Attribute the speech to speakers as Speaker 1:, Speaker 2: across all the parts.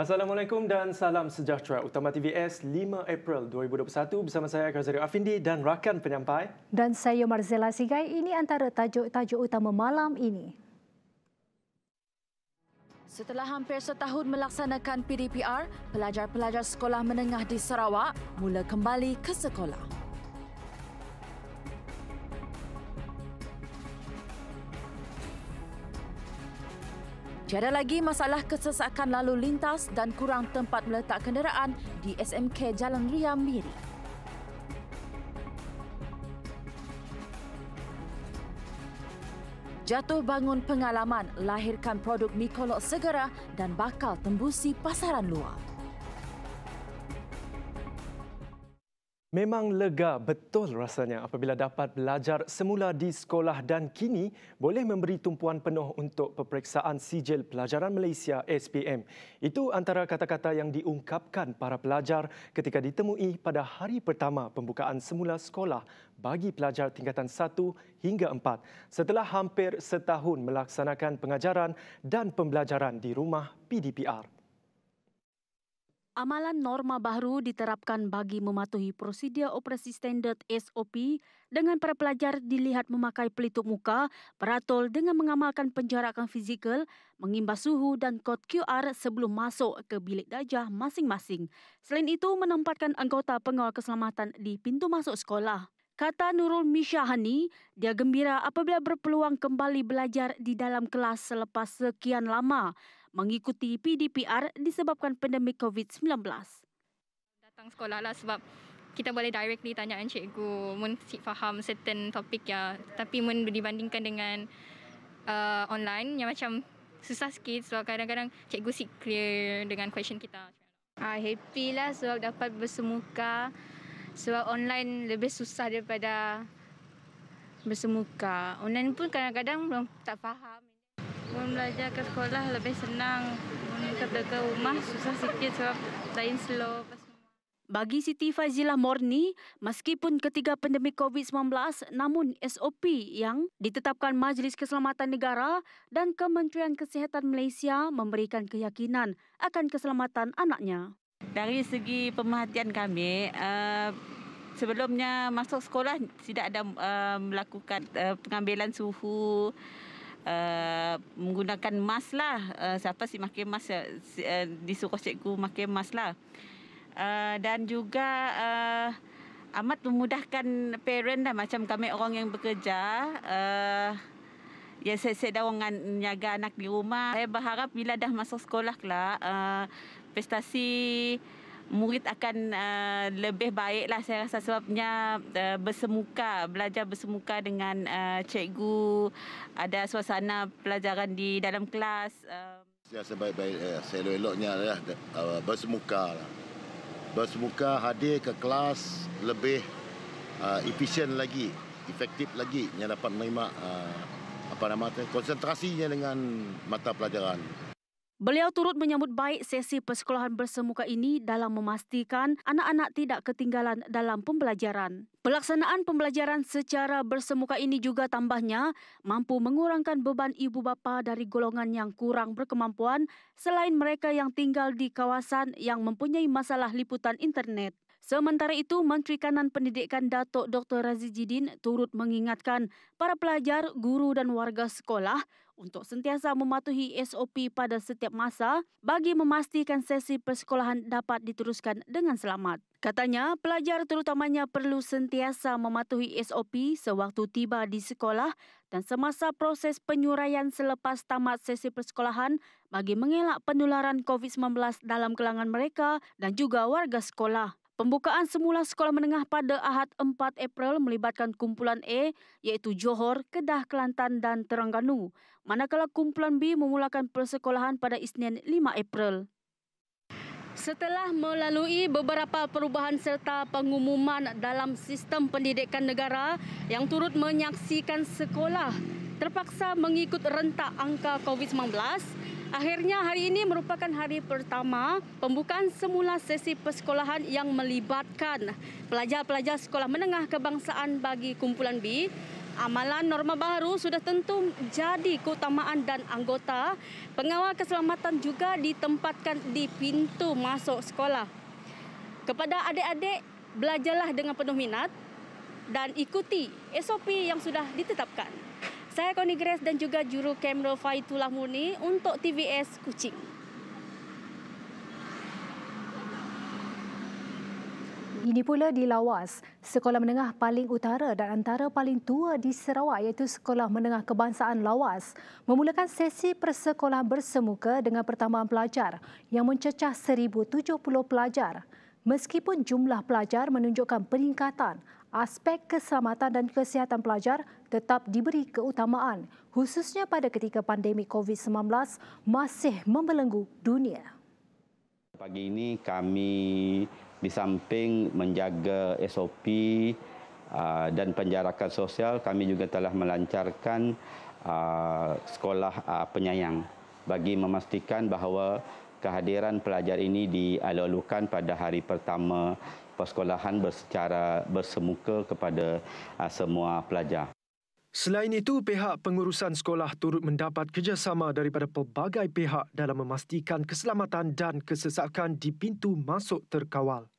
Speaker 1: Assalamualaikum dan salam sejahtera. Utama TVS 5 April 2021 bersama saya Khazari Afindi dan rakan penyampai.
Speaker 2: Dan saya Marzela Sigai. Ini antara tajuk-tajuk utama malam ini. Setelah
Speaker 3: hampir setahun melaksanakan PDPR, pelajar-pelajar sekolah menengah di Sarawak mula kembali ke sekolah. Tiada lagi masalah kesesakan lalu lintas dan kurang tempat meletak kenderaan di SMK Jalan Ria Miri. Jatuh bangun pengalaman lahirkan produk Mikolok segera dan bakal tembusi pasaran luar.
Speaker 1: Memang lega betul rasanya apabila dapat belajar semula di sekolah dan kini boleh memberi tumpuan penuh untuk peperiksaan sijil pelajaran Malaysia SPM. Itu antara kata-kata yang diungkapkan para pelajar ketika ditemui pada hari pertama pembukaan semula sekolah bagi pelajar tingkatan 1 hingga 4 setelah hampir setahun melaksanakan pengajaran dan pembelajaran di rumah PDPR.
Speaker 3: Amalan norma baru diterapkan bagi mematuhi prosedur operasi standard SOP dengan para pelajar dilihat memakai pelitup muka, beratol dengan mengamalkan penjarakan fizikal, mengimbas suhu dan kod QR sebelum masuk ke bilik dajah masing-masing. Selain itu, menempatkan anggota pengawal keselamatan di pintu masuk sekolah. Kata Nurul Mishahani, dia gembira apabila berpeluang kembali belajar di dalam kelas selepas sekian lama mengikuti PDPR disebabkan pandemik COVID-19.
Speaker 4: Datang sekolah lah sebab kita boleh directly tanya cikgu, mun si faham certain topik ya. Tapi mun dibandingkan dengan uh, online yang macam susah sikit sebab kadang-kadang cikgu si clear dengan question kita. Ah, happy lah sebab dapat bersemuka. Sebab online
Speaker 3: lebih susah daripada bersemuka. Online pun kadang-kadang belum tak faham. Mun belajar ke sekolah lebih senang. Mun kerja ke rumah susah sikit sebab lain slow. Bagi Siti Fazilah Morni, meskipun ketiga pandemik COVID-19, namun SOP yang ditetapkan Majlis Keselamatan Negara dan Kementerian Kesihatan Malaysia memberikan keyakinan akan keselamatan anaknya. Dari segi pemerhatian kami, eh, sebelumnya masuk sekolah tidak ada eh, melakukan eh, pengambilan suhu, Eh, menggunakan mas lah. Uh, siapa sih makin mas uh, eh, disuruh cikgu makin mas lah. Uh, dan juga uh, amat memudahkan parent lah macam kami orang yang bekerja. Uh, ya saya, saya dah orang niaga anak di rumah. Saya berharap bila dah masuk sekolah lah uh, prestasi murid akan uh, lebih baiklah saya rasa sebabnya uh, bersemuka belajar bersemuka dengan uh, cikgu ada suasana pelajaran di dalam kelas uh.
Speaker 1: sebaik-baik eh, selok-eloknya lah bersemuka lah. bersemuka hadir ke kelas lebih uh, efisien lagi efektif lagi yang dapat menerima uh, apa nama tu konsentrasinya dengan mata pelajaran
Speaker 3: Beliau turut menyambut baik sesi persekolahan bersemuka ini dalam memastikan anak-anak tidak ketinggalan dalam pembelajaran. Pelaksanaan pembelajaran secara bersemuka ini juga tambahnya mampu mengurangkan beban ibu bapa dari golongan yang kurang berkemampuan selain mereka yang tinggal di kawasan yang mempunyai masalah liputan internet. Sementara itu, Menteri Kanan Pendidikan Datuk Dr. Razizidin turut mengingatkan para pelajar, guru dan warga sekolah untuk sentiasa mematuhi SOP pada setiap masa bagi memastikan sesi persekolahan dapat diteruskan dengan selamat. Katanya, pelajar terutamanya perlu sentiasa mematuhi SOP sewaktu tiba di sekolah dan semasa proses penyuraian selepas tamat sesi persekolahan bagi mengelak penularan COVID-19 dalam kelangan mereka dan juga warga sekolah. Pembukaan semula sekolah menengah pada Ahad 4 April melibatkan kumpulan A iaitu Johor, Kedah, Kelantan dan Terengganu, manakala kumpulan B memulakan persekolahan pada Isnin 5 April. Setelah melalui beberapa perubahan serta pengumuman dalam sistem pendidikan negara yang turut menyaksikan sekolah terpaksa mengikut rentak angka COVID-19, Akhirnya hari ini merupakan hari pertama pembukaan semula sesi persekolahan yang melibatkan pelajar-pelajar sekolah menengah kebangsaan bagi kumpulan B. Amalan norma baru sudah tentu jadi keutamaan dan anggota. Pengawal keselamatan juga ditempatkan di pintu masuk sekolah. Kepada adik-adik, belajarlah dengan penuh minat dan ikuti SOP yang sudah ditetapkan. Saya Connie Grace dan juga juru kamera Faitullah Muni untuk TVS Kucing.
Speaker 2: Ini pula di Lawas, sekolah menengah paling utara dan antara paling tua di Sarawak iaitu Sekolah Menengah Kebangsaan Lawas memulakan sesi persekolahan bersemuka dengan pertambahan pelajar yang mencecah 1,070 pelajar. Meskipun jumlah pelajar menunjukkan peningkatan, aspek keselamatan dan kesihatan pelajar tetap diberi keutamaan, khususnya pada ketika pandemik COVID-19 masih membelenggu dunia.
Speaker 3: Pagi ini kami di samping menjaga SOP ah, dan penjarakan sosial, kami juga telah melancarkan ah, sekolah ah, penyayang bagi memastikan bahawa kehadiran pelajar ini dialu-alukan pada hari pertama persekolahan secara bersemuka kepada ah, semua pelajar.
Speaker 1: Selain itu, pihak pengurusan sekolah turut mendapat kerjasama daripada pelbagai pihak dalam memastikan keselamatan dan kesesakan di pintu masuk terkawal.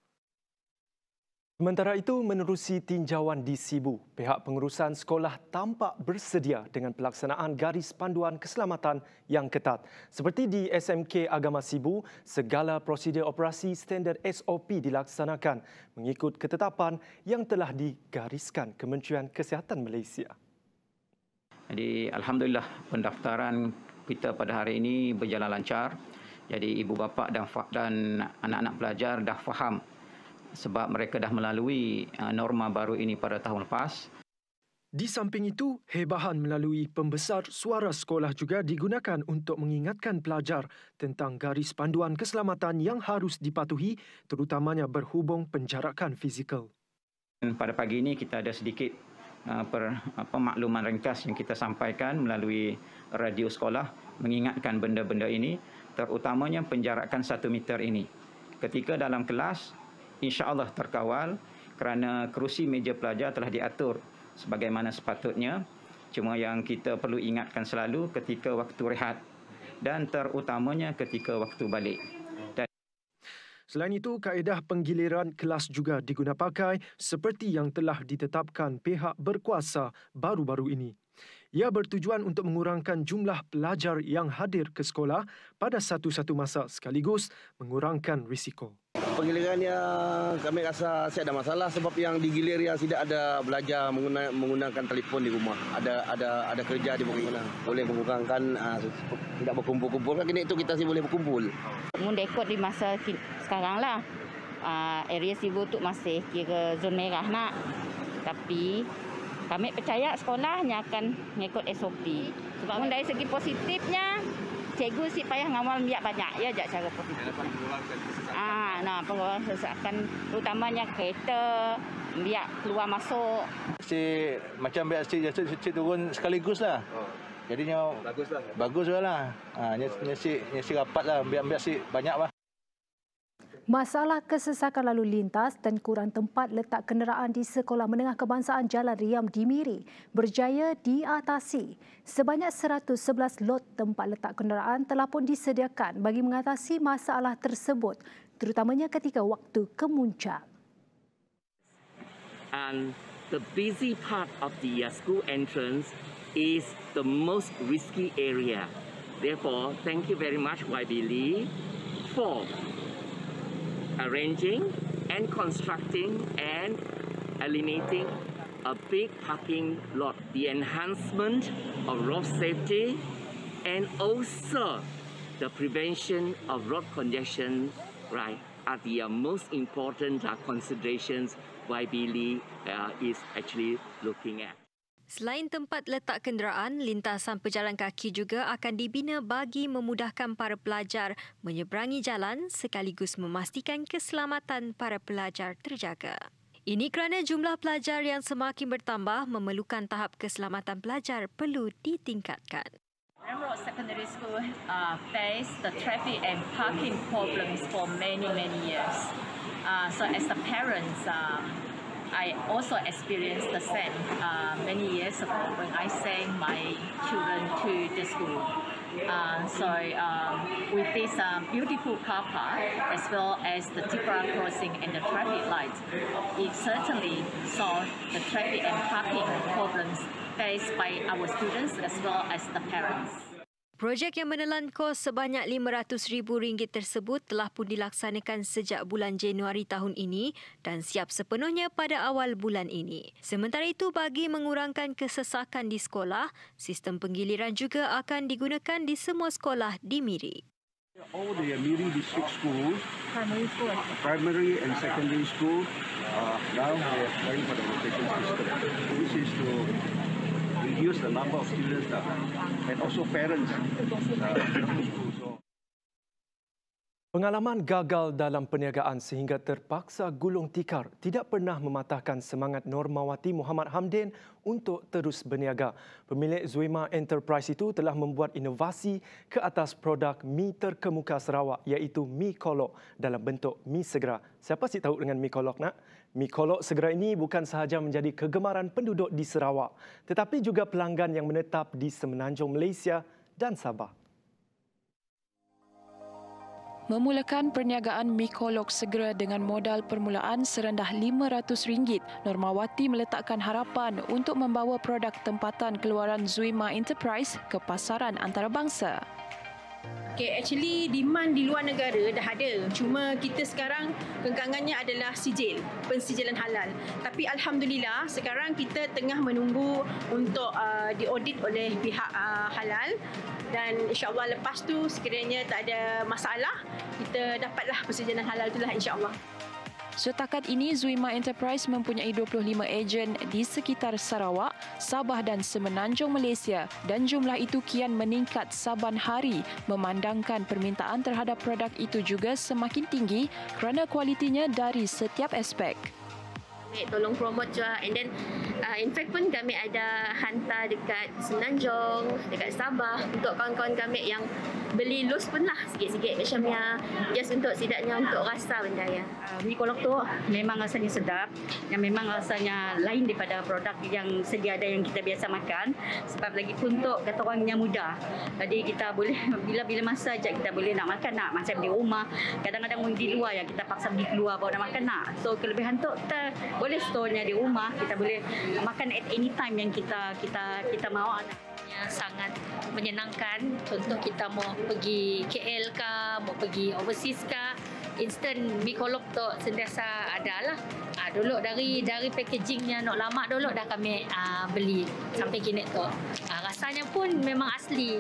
Speaker 1: Sementara itu, menerusi tinjauan di Sibu, pihak pengurusan sekolah tampak bersedia dengan pelaksanaan garis panduan keselamatan yang ketat. Seperti di SMK Agama Sibu, segala prosedur operasi standar SOP dilaksanakan mengikut ketetapan yang telah digariskan Kementerian Kesihatan Malaysia.
Speaker 5: Jadi, Alhamdulillah pendaftaran kita pada hari ini berjalan lancar. Jadi ibu bapa dan anak-anak pelajar dah faham sebab mereka dah melalui uh, norma baru ini pada tahun lepas.
Speaker 1: Di samping itu, hebahan melalui pembesar suara sekolah juga digunakan untuk mengingatkan pelajar tentang garis panduan keselamatan yang harus dipatuhi terutamanya berhubung penjarakan fizikal.
Speaker 5: Pada pagi ini kita ada sedikit uh, uh, pemakluman ringkas yang kita sampaikan melalui radio sekolah mengingatkan benda-benda ini terutamanya penjarakan satu meter ini. Ketika dalam kelas, insyaAllah terkawal kerana kerusi meja pelajar telah diatur sebagaimana sepatutnya. Cuma yang kita perlu ingatkan selalu ketika waktu rehat dan terutamanya ketika waktu balik.
Speaker 1: Selain itu, kaedah penggiliran kelas juga digunapakai seperti yang telah ditetapkan pihak berkuasa baru-baru ini ia bertujuan untuk mengurangkan jumlah pelajar yang hadir ke sekolah pada satu-satu masa sekaligus mengurangkan risiko.
Speaker 3: yang kami rasa saya ada masalah sebab yang digilir yang tidak ada belajar menggunakan, telefon di rumah. Ada ada ada kerja di mana boleh mengurangkan ah, tidak berkumpul-kumpul kan itu kita sih boleh berkumpul. Mundekot di masa sekarang lah ah, area sibuk tu masih kira zon merah nak tapi kami percaya sekolahnya akan mengikut SOP. Sebab pun dari segi positifnya, cikgu si payah ngawal miak banyak ya jak cara positif. Ah, nah pengawalan sesakan utamanya kereta miak keluar masuk.
Speaker 4: Si macam biar si jadi si, si, turun sekaligus lah. Oh. Jadi nyaw. baguslah. Baguslah. Lah. Ah, nyesi nyesi rapatlah biar biar si banyak lah.
Speaker 2: Masalah kesesakan lalu lintas dan kurang tempat letak kenderaan di Sekolah Menengah Kebangsaan Jalan Riam Dimiri berjaya diatasi. Sebanyak 111 lot tempat letak kenderaan telah pun disediakan bagi mengatasi masalah tersebut terutamanya ketika waktu kemuncak. Dan the busy part of the uh, school entrance is the most risky area. Therefore, thank you very much YB Lee for arranging and constructing and alienating a big parking lot, the enhancement of road safety and also the prevention of road congestion right are the uh, most important uh, considerations YB Lee uh, is actually looking at.
Speaker 4: Selain tempat letak kenderaan, lintasan pejalan kaki juga akan dibina bagi memudahkan para pelajar menyeberangi jalan sekaligus memastikan keselamatan para pelajar terjaga. Ini kerana jumlah pelajar yang semakin bertambah memerlukan tahap keselamatan pelajar perlu ditingkatkan.
Speaker 3: Emerald Secondary School uh, faced the traffic and parking problems for many many years. Uh, so as the parents, uh, I also experienced the same uh, many years ago when I sent my children to the school. Uh, so um, this um, beautiful car park as well as the zebra crossing and the traffic light. It certainly solved the traffic and parking problems faced by our students as well as the parents.
Speaker 4: Projek yang menelan kos sebanyak RM500,000 tersebut telah pun dilaksanakan sejak bulan Januari tahun ini dan siap sepenuhnya pada awal bulan ini. Sementara itu, bagi mengurangkan kesesakan di sekolah, sistem penggiliran juga akan digunakan di semua sekolah di Miri.
Speaker 5: All the Miri district schools, primary, school. primary and secondary school, uh, now we are for the rotation
Speaker 3: system. This is to reduce the number of students uh, and also parents. Uh,
Speaker 1: Pengalaman gagal dalam perniagaan sehingga terpaksa gulung tikar tidak pernah mematahkan semangat Normawati Muhammad Hamdin untuk terus berniaga. Pemilik Zuima Enterprise itu telah membuat inovasi ke atas produk mi terkemuka Sarawak iaitu mi kolok dalam bentuk mi segera. Siapa sih tahu dengan mi kolok nak? Mi kolok segera ini bukan sahaja menjadi kegemaran penduduk di Sarawak, tetapi juga pelanggan yang menetap di semenanjung Malaysia dan Sabah.
Speaker 5: Memulakan perniagaan mikolog segera dengan modal permulaan serendah RM500, Normawati meletakkan harapan untuk membawa produk tempatan keluaran Zuima Enterprise ke pasaran antarabangsa.
Speaker 3: Okay, actually demand di luar negara dah ada. Cuma kita sekarang kekangannya adalah sijil, pensijilan halal. Tapi alhamdulillah sekarang kita tengah menunggu untuk uh, diaudit oleh pihak uh, halal dan insya-Allah lepas tu sekiranya tak ada masalah, kita dapatlah pensijilan halal itulah insya-Allah.
Speaker 5: Setakat ini, Zuima Enterprise mempunyai 25 ejen di sekitar Sarawak, Sabah dan Semenanjung Malaysia dan jumlah itu kian meningkat saban hari memandangkan permintaan terhadap produk itu juga semakin tinggi kerana kualitinya dari setiap aspek.
Speaker 3: Gamit tolong promote juga And then uh, In fact pun kami ada Hantar dekat Senanjung Dekat Sabah Untuk kawan-kawan kami yang Beli loose pun lah Sikit-sikit Macam yang Just untuk Sidaknya untuk rasa benda ya uh, ah, Mi kolok tu Memang rasanya sedap Yang memang rasanya Lain daripada produk Yang sedia ada Yang kita biasa makan Sebab lagi pun Untuk kata orangnya muda, Jadi kita boleh Bila-bila masa aja Kita boleh nak makan nak Macam di rumah Kadang-kadang di luar Yang kita paksa pergi keluar Bawa nak makan nak So kelebihan tu boleh store di rumah kita boleh makan at any time yang kita kita kita mahu anak sangat menyenangkan contoh kita mau pergi KL ke mau pergi overseas ke instant mi kolok tu sentiasa ada lah ha, ah, dulu dari dari packagingnya nak lama dulu dah kami uh, beli sampai kini tu ah, rasanya pun memang asli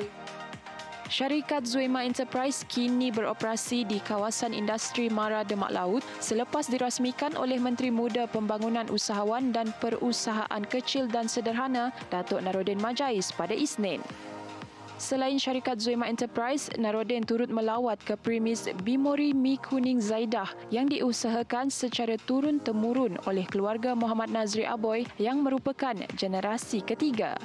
Speaker 5: Syarikat Zuema Enterprise kini beroperasi di kawasan industri Mara Demak Laut selepas dirasmikan oleh Menteri Muda Pembangunan Usahawan dan Perusahaan Kecil dan Sederhana Datuk Narodin Majais pada Isnin. Selain syarikat Zuema Enterprise, Narodin turut melawat ke premis Bimori Mi Kuning Zaidah yang diusahakan secara turun-temurun oleh keluarga Muhammad Nazri Aboy yang merupakan generasi ketiga.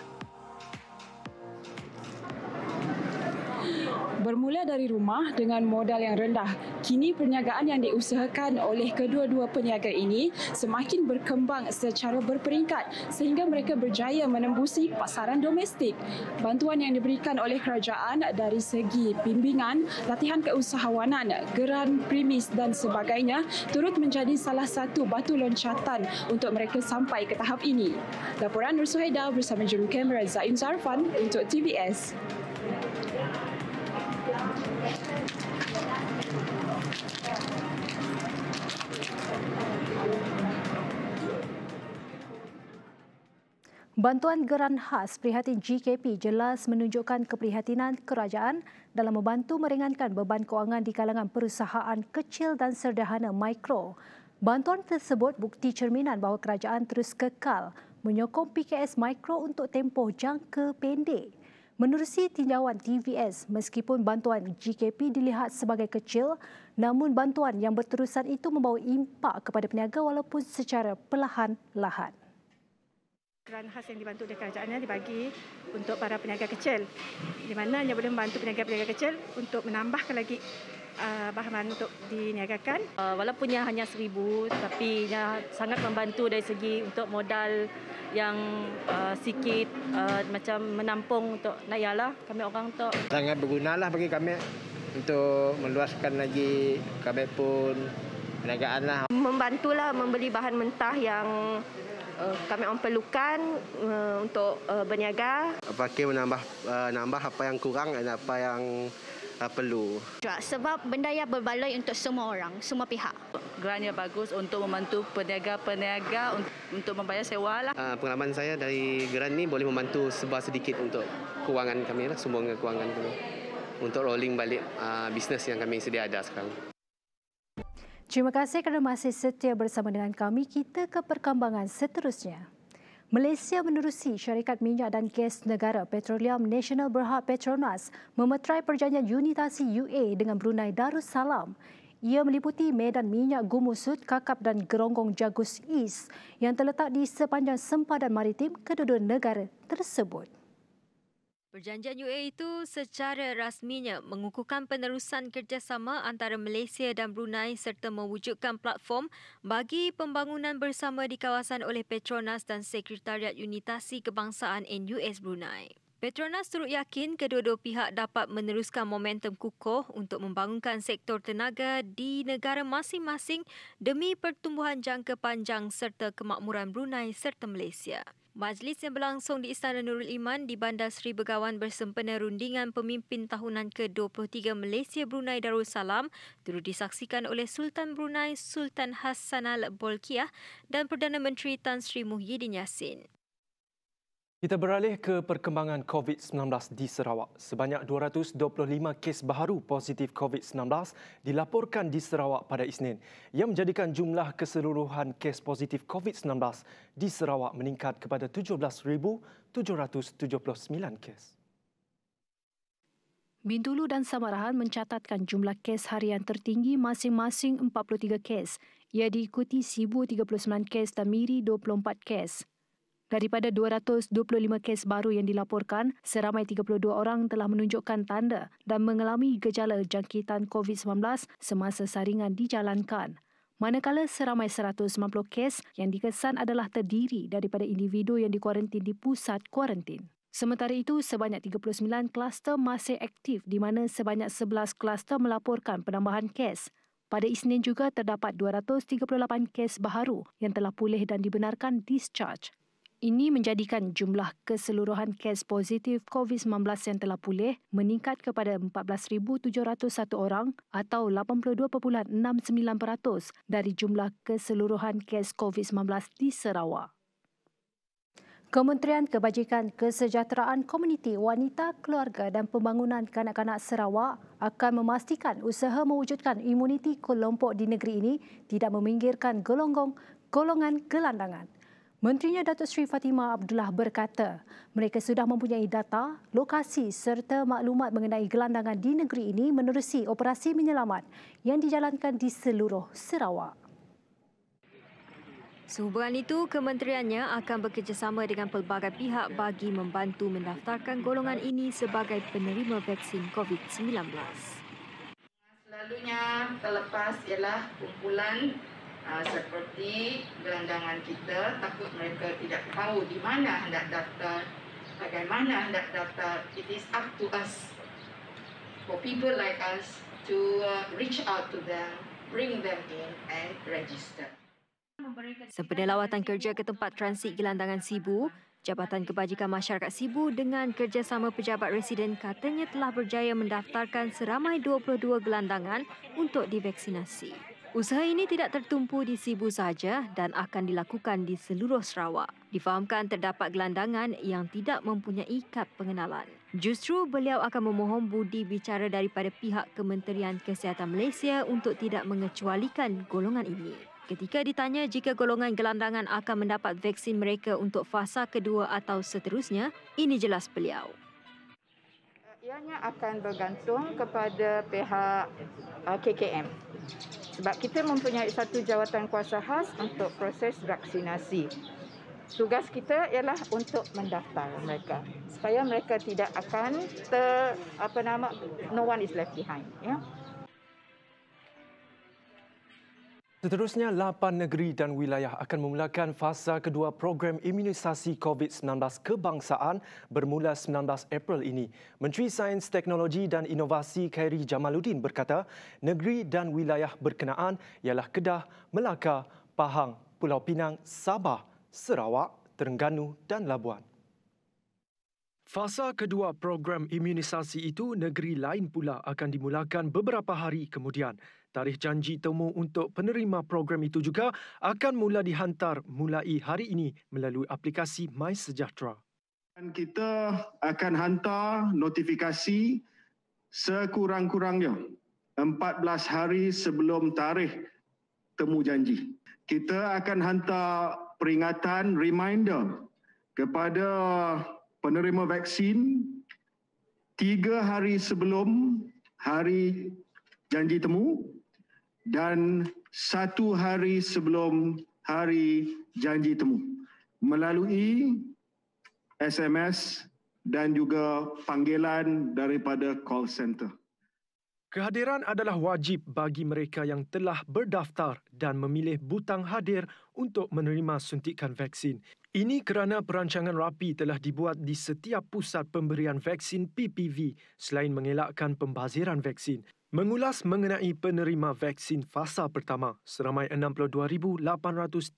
Speaker 5: Bermula dari rumah dengan modal yang rendah, kini perniagaan yang diusahakan oleh kedua-dua peniaga ini semakin berkembang secara berperingkat sehingga mereka berjaya menembusi pasaran domestik. Bantuan yang diberikan oleh kerajaan dari segi bimbingan, latihan keusahawanan, geran premis dan sebagainya turut menjadi salah satu batu loncatan untuk mereka sampai ke tahap ini. Laporan Nur Suhaida bersama juru kamera Zain Zarfan untuk TBS.
Speaker 2: Bantuan geran khas prihatin GKP jelas menunjukkan keprihatinan kerajaan dalam membantu meringankan beban kewangan di kalangan perusahaan kecil dan sederhana mikro. Bantuan tersebut bukti cerminan bahawa kerajaan terus kekal menyokong PKS mikro untuk tempoh jangka pendek. Menerusi tinjauan TVS, meskipun bantuan GKP dilihat sebagai kecil, namun bantuan yang berterusan itu membawa impak kepada peniaga walaupun secara perlahan-lahan.
Speaker 3: Keran khas yang dibantu oleh kerajaan ya, dibagi untuk para peniaga kecil. Di mana yang boleh membantu peniaga-peniaga kecil untuk menambahkan lagi uh, bahan untuk diniagakan. Uh, walaupun ia hanya seribu tapi ia sangat membantu dari segi untuk modal yang uh, sikit uh, macam menampung untuk nak yalah kami orang tu.
Speaker 1: Sangat bergunalah bagi kami untuk meluaskan lagi kami pun peniagaan lah.
Speaker 3: Membantulah membeli bahan mentah yang uh, kami orang perlukan uh, untuk uh, berniaga.
Speaker 1: Pakai menambah uh, nambah apa yang kurang dan apa yang uh, perlu.
Speaker 3: Sebab benda yang berbaloi untuk semua orang, semua pihak. yang bagus untuk membantu peniaga-peniaga untuk membayar sewa. Lah. Uh, pengalaman saya dari geran ini boleh membantu sebar sedikit untuk kewangan kami, lah, sumbangan kewangan kami. Untuk rolling balik uh, bisnes yang kami sedia ada sekarang.
Speaker 2: Terima kasih kerana masih setia bersama dengan kami. Kita ke perkembangan seterusnya. Malaysia menerusi syarikat minyak dan gas negara Petroleum National Berhad Petronas memeterai perjanjian unitasi UA dengan Brunei Darussalam. Ia meliputi medan minyak Gumusut, Kakap dan Geronggong Jagus East yang terletak di sepanjang sempadan maritim kedua-dua negara tersebut.
Speaker 4: Perjanjian UA itu secara rasminya mengukuhkan penerusan kerjasama antara Malaysia dan Brunei serta mewujudkan platform bagi pembangunan bersama di kawasan oleh Petronas dan Sekretariat Unitasi Kebangsaan NUS Brunei. Petronas turut yakin kedua-dua pihak dapat meneruskan momentum kukuh untuk membangunkan sektor tenaga di negara masing-masing demi pertumbuhan jangka panjang serta kemakmuran Brunei serta Malaysia. Majlis yang berlangsung di Istana Nurul Iman di Bandar Seri Begawan bersempena rundingan pemimpin tahunan ke-23 Malaysia Brunei Darussalam turut disaksikan oleh Sultan Brunei Sultan Hassanal Bolkiah dan Perdana Menteri Tan Sri Muhyiddin Yassin.
Speaker 1: Kita beralih ke perkembangan COVID-19 di Sarawak. Sebanyak 225 kes baru positif COVID-19 dilaporkan di Sarawak pada Isnin. Ia menjadikan jumlah keseluruhan kes positif COVID-19 di Sarawak meningkat kepada 17,779 kes.
Speaker 2: Bintulu dan Samarahan mencatatkan jumlah kes harian tertinggi masing-masing 43 kes. Ia diikuti Sibu 39 kes dan Miri 24 kes. Daripada 225 kes baru yang dilaporkan, seramai 32 orang telah menunjukkan tanda dan mengalami gejala jangkitan COVID-19 semasa saringan dijalankan. Manakala seramai 190 kes yang dikesan adalah terdiri daripada individu yang dikuarantin di pusat kuarantin. Sementara itu, sebanyak 39 kluster masih aktif di mana sebanyak 11 kluster melaporkan penambahan kes. Pada Isnin juga terdapat 238 kes baharu yang telah pulih dan dibenarkan discharge. Ini menjadikan jumlah keseluruhan kes positif COVID-19 yang telah pulih meningkat kepada 14,701 orang atau 82.69% dari jumlah keseluruhan kes COVID-19 di Sarawak. Kementerian Kebajikan Kesejahteraan Komuniti Wanita, Keluarga dan Pembangunan Kanak-kanak Sarawak akan memastikan usaha mewujudkan imuniti kelompok di negeri ini tidak meminggirkan golongan golongan gelandangan. Menterinya Datuk Seri Fatimah Abdullah berkata, mereka sudah mempunyai data, lokasi serta maklumat mengenai gelandangan di negeri ini menerusi operasi menyelamat yang dijalankan di seluruh Sarawak.
Speaker 4: Sehubungan itu, kementeriannya akan bekerjasama dengan pelbagai pihak bagi membantu mendaftarkan golongan ini sebagai penerima vaksin COVID-19.
Speaker 3: Selalunya terlepas ialah kumpulan Ah, seperti gelandangan kita takut mereka tidak tahu di mana hendak daftar, bagaimana hendak daftar. It is up to us
Speaker 5: for people like us to uh, reach out to them, bring them in and register.
Speaker 4: Sempena lawatan kerja ke tempat transit gelandangan Sibu, Jabatan Kebajikan Masyarakat Sibu dengan kerjasama pejabat residen katanya telah berjaya mendaftarkan seramai 22 gelandangan untuk divaksinasi. Usaha ini tidak tertumpu di Sibu saja dan akan dilakukan di seluruh Sarawak. Difahamkan terdapat gelandangan yang tidak mempunyai kad pengenalan. Justru beliau akan memohon budi bicara daripada pihak Kementerian Kesihatan Malaysia untuk tidak mengecualikan golongan ini. Ketika ditanya jika golongan gelandangan akan mendapat vaksin mereka untuk fasa kedua atau seterusnya, ini jelas beliau.
Speaker 3: Ianya akan bergantung kepada pihak uh, KKM sebab kita mempunyai satu jawatan kuasa khas untuk proses vaksinasi. Tugas kita ialah untuk mendaftar mereka supaya mereka tidak akan ter apa nama no one is left behind Yeah?
Speaker 1: Seterusnya, lapan negeri dan wilayah akan memulakan fasa kedua program imunisasi COVID-19 kebangsaan bermula 19 April ini. Menteri Sains, Teknologi dan Inovasi Khairi Jamaluddin berkata, negeri dan wilayah berkenaan ialah Kedah, Melaka, Pahang, Pulau Pinang, Sabah, Sarawak, Terengganu dan Labuan. Fasa kedua program imunisasi itu, negeri lain pula akan dimulakan beberapa hari kemudian. Tarikh janji temu untuk penerima program itu juga akan mula dihantar mulai hari ini melalui aplikasi MySejahtera. Dan kita akan hantar notifikasi sekurang-kurangnya 14 hari sebelum tarikh temu janji. Kita akan hantar peringatan reminder kepada penerima vaksin tiga hari sebelum hari janji temu dan satu hari sebelum hari janji temu melalui SMS dan juga panggilan daripada call center. Kehadiran adalah wajib bagi mereka yang telah berdaftar dan memilih butang hadir untuk menerima suntikan vaksin. Ini kerana perancangan rapi telah dibuat di setiap pusat pemberian vaksin PPV selain mengelakkan pembaziran vaksin. Mengulas mengenai penerima vaksin fasa pertama, seramai 62,837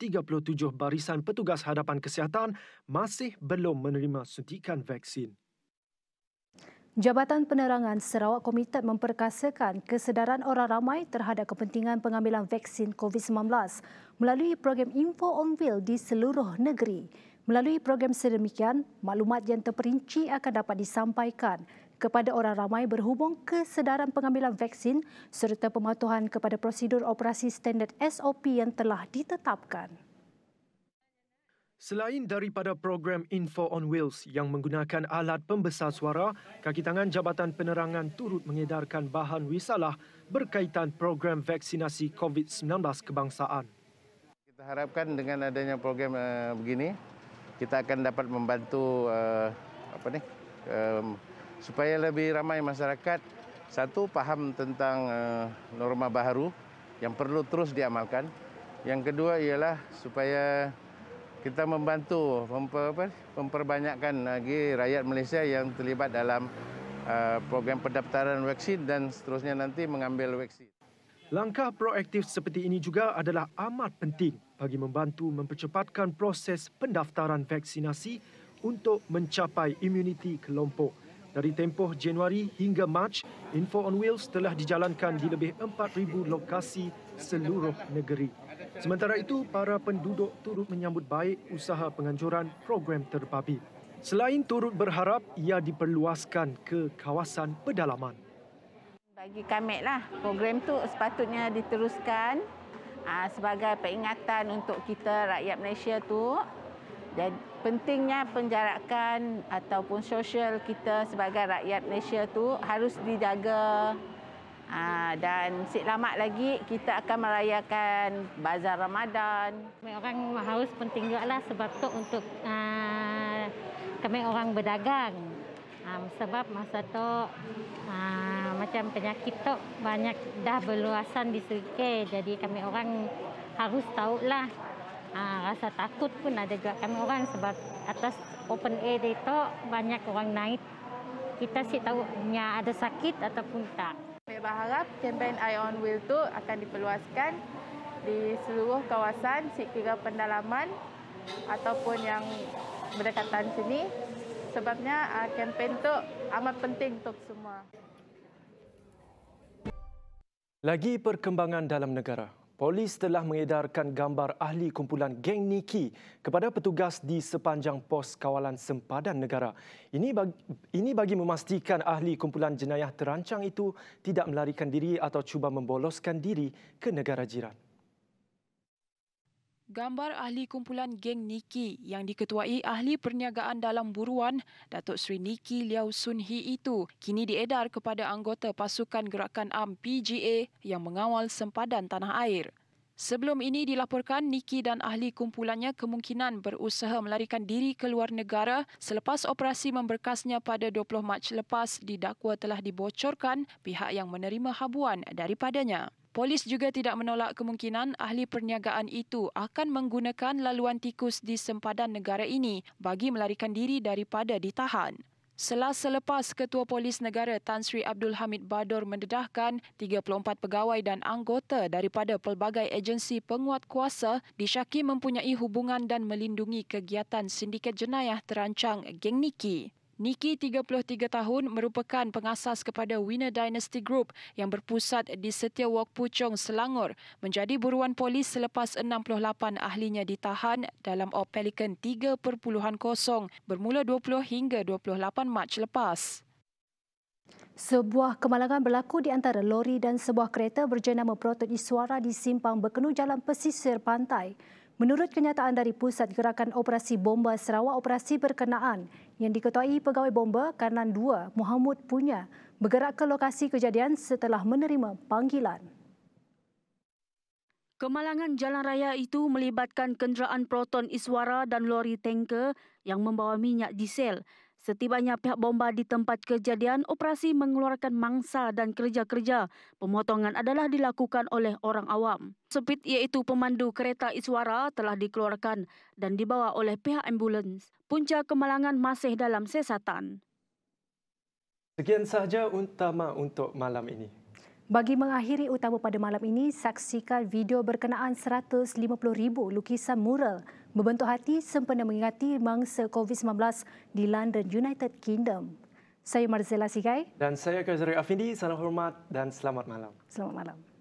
Speaker 1: barisan petugas hadapan kesihatan masih belum menerima suntikan vaksin.
Speaker 2: Jabatan Penerangan Sarawak Komited memperkasakan kesedaran orang ramai terhadap kepentingan pengambilan vaksin COVID-19 melalui program Info on Wheel di seluruh negeri. Melalui program sedemikian, maklumat yang terperinci akan dapat disampaikan kepada orang ramai berhubung kesedaran pengambilan vaksin serta pematuhan kepada prosedur operasi standard SOP yang telah ditetapkan.
Speaker 1: Selain daripada program Info on Wheels yang menggunakan alat pembesar suara, kaki tangan Jabatan Penerangan turut mengedarkan bahan wisalah berkaitan program vaksinasi COVID-19 kebangsaan.
Speaker 2: Kita harapkan dengan adanya program eh, begini, kita akan dapat membantu eh, apa ni? Eh, supaya lebih ramai masyarakat satu paham tentang uh, norma baru yang perlu terus diamalkan. Yang kedua ialah supaya kita membantu memperbanyakkan lagi rakyat Malaysia yang terlibat dalam uh, program pendaftaran vaksin dan seterusnya nanti mengambil vaksin.
Speaker 1: Langkah proaktif seperti ini juga adalah amat penting bagi membantu mempercepatkan proses pendaftaran vaksinasi untuk mencapai imuniti kelompok. Dari tempoh Januari hingga Mac, Info on Wheels telah dijalankan di lebih 4,000 lokasi seluruh negeri. Sementara itu, para penduduk turut menyambut baik usaha penganjuran program terpapi. Selain turut berharap ia diperluaskan ke kawasan pedalaman.
Speaker 3: Bagi kami lah, program tu sepatutnya diteruskan ah, sebagai peringatan untuk kita rakyat Malaysia tu dan pentingnya penjarakan ataupun sosial kita sebagai rakyat Malaysia tu harus dijaga. Ha, dan sikit lama lagi kita akan merayakan Bazar Ramadan. Kami orang haus penting juga sebab tu untuk
Speaker 2: uh, kami orang berdagang. Um, sebab masa tu uh, macam penyakit tu banyak dah berluasan di Sukai. Jadi kami orang harus tahu lah uh, rasa takut pun ada juga kan orang
Speaker 3: sebab atas open air itu banyak orang naik. Kita sih tahu
Speaker 2: ada sakit ataupun tak.
Speaker 3: Kami berharap kempen Eye on Wheel itu akan diperluaskan di seluruh kawasan sekira pendalaman ataupun yang berdekatan sini sebabnya uh, kempen itu amat penting untuk semua.
Speaker 1: Lagi perkembangan dalam negara. Polis telah mengedarkan gambar ahli kumpulan geng Niki kepada petugas di sepanjang pos kawalan sempadan negara. Ini bagi, ini bagi memastikan ahli kumpulan jenayah terancang itu tidak melarikan diri atau cuba memboloskan diri ke negara jiran.
Speaker 5: Gambar ahli kumpulan geng Niki yang diketuai ahli perniagaan dalam buruan Datuk Sri Niki Liao Sun Hee itu kini diedar kepada anggota pasukan gerakan am PGA yang mengawal sempadan tanah air. Sebelum ini dilaporkan Niki dan ahli kumpulannya kemungkinan berusaha melarikan diri ke luar negara selepas operasi memberkasnya pada 20 Mac lepas didakwa telah dibocorkan pihak yang menerima habuan daripadanya. Polis juga tidak menolak kemungkinan ahli perniagaan itu akan menggunakan laluan tikus di sempadan negara ini bagi melarikan diri daripada ditahan. Selasa selepas Ketua Polis Negara Tan Sri Abdul Hamid Badur mendedahkan 34 pegawai dan anggota daripada pelbagai agensi penguat kuasa disyaki mempunyai hubungan dan melindungi kegiatan sindiket jenayah terancang Geng Niki. Nikki, 33 tahun, merupakan pengasas kepada Winner Dynasty Group yang berpusat di Setia Wok Puchong, Selangor, menjadi buruan polis selepas 68 ahlinya ditahan dalam Op Pelican 3.0 bermula 20 hingga 28 Mac lepas.
Speaker 2: Sebuah kemalangan berlaku di antara lori dan sebuah kereta berjenama Proton Iswara di simpang berkenu jalan pesisir pantai. Menurut kenyataan dari Pusat Gerakan Operasi Bomba Sarawak Operasi Berkenaan yang diketuai Pegawai Bomba Kanan 2 Muhammad Punya bergerak ke lokasi kejadian setelah menerima panggilan.
Speaker 3: Kemalangan jalan raya itu melibatkan kenderaan proton iswara dan lori tanker yang membawa minyak diesel. Setibanya pihak bomba di tempat kejadian, operasi mengeluarkan mangsa dan kerja-kerja. Pemotongan adalah dilakukan oleh orang awam. Sepit iaitu pemandu kereta Iswara telah dikeluarkan dan dibawa oleh pihak ambulans.
Speaker 2: Punca kemalangan masih dalam sesatan.
Speaker 1: Sekian sahaja utama untuk malam ini.
Speaker 2: Bagi mengakhiri utama pada malam ini, saksikan video berkenaan 150,000 lukisan mural membentuk hati sempena mengingati mangsa COVID-19 di London United Kingdom. Saya Marzella Sigai.
Speaker 1: Dan saya Kazari Afindi. Salam hormat dan selamat malam.
Speaker 2: Selamat malam.